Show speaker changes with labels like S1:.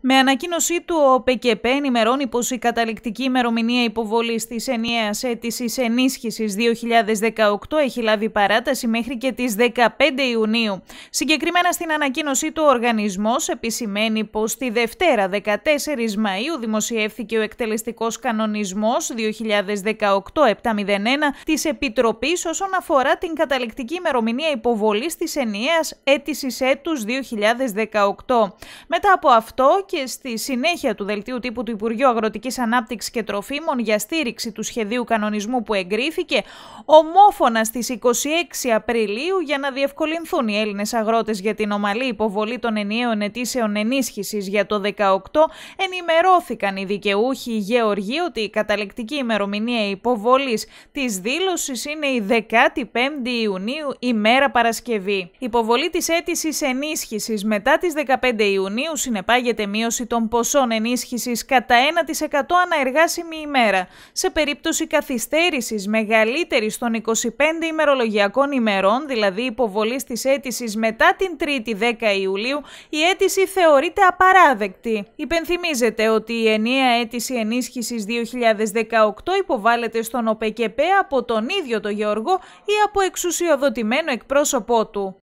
S1: Με ανακοίνωσή του, ο ΠΚΠ ενημερώνει πως η καταληκτική ημερομηνία υποβολής της ενιαίας αίτησης ενίσχυσης 2018 έχει λάβει παράταση μέχρι και τις 15 Ιουνίου. Συγκεκριμένα στην ανακοίνωσή του, ο οργανισμός επισημαίνει πως τη Δευτέρα 14 Μαου δημοσιεύθηκε ο εκτελεστικός κανονισμός 2018-701 της Επιτροπής όσον αφορά την καταληκτική ημερομηνία υποβολής της ενιαίας αίτησης έτους 2018. Μετά από αυτό και στη συνέχεια του δελτίου τύπου του Υπουργείου Αγροτικής Ανάπτυξης και Τροφίμων για στήριξη του σχεδίου κανονισμού που εγκρίθηκε ομόφωνα στις 26 Απριλίου για να διευκολυνθούν οι Έλληνες αγρότες για την ομαλή υποβολή των ενιαίων αιτήσεων ενίσχυσης για το 18 ενημερώθηκαν οι δικαιούχοι γεωργοί ότι η καταληκτική ημερομηνία υποβολής της δήλωσης είναι η 15η Ιουνίου ημέρα Παρασκευή. Η υποβολή της αίτησης ενίσχυσης μετά τις 15 Ιουνίου συνεπάγεται μία μείωση των ποσών ενίσχυσης κατά 1% αναεργάσιμη ημέρα, σε περίπτωση καθυστέρησης μεγαλύτερης των 25 ημερολογιακών ημερών, δηλαδή υποβολής της αίτησης μετά την 3η 10 Ιουλίου, η αίτηση θεωρείται απαράδεκτη. Υπενθυμίζεται ότι η ενιαία αίτηση ενίσχυσης 2018 υποβάλλεται στον ΟΠΕΚΕΠΕ από τον ίδιο τον Γεωργό ή από εξουσιοδοτημένο εκπρόσωπό του.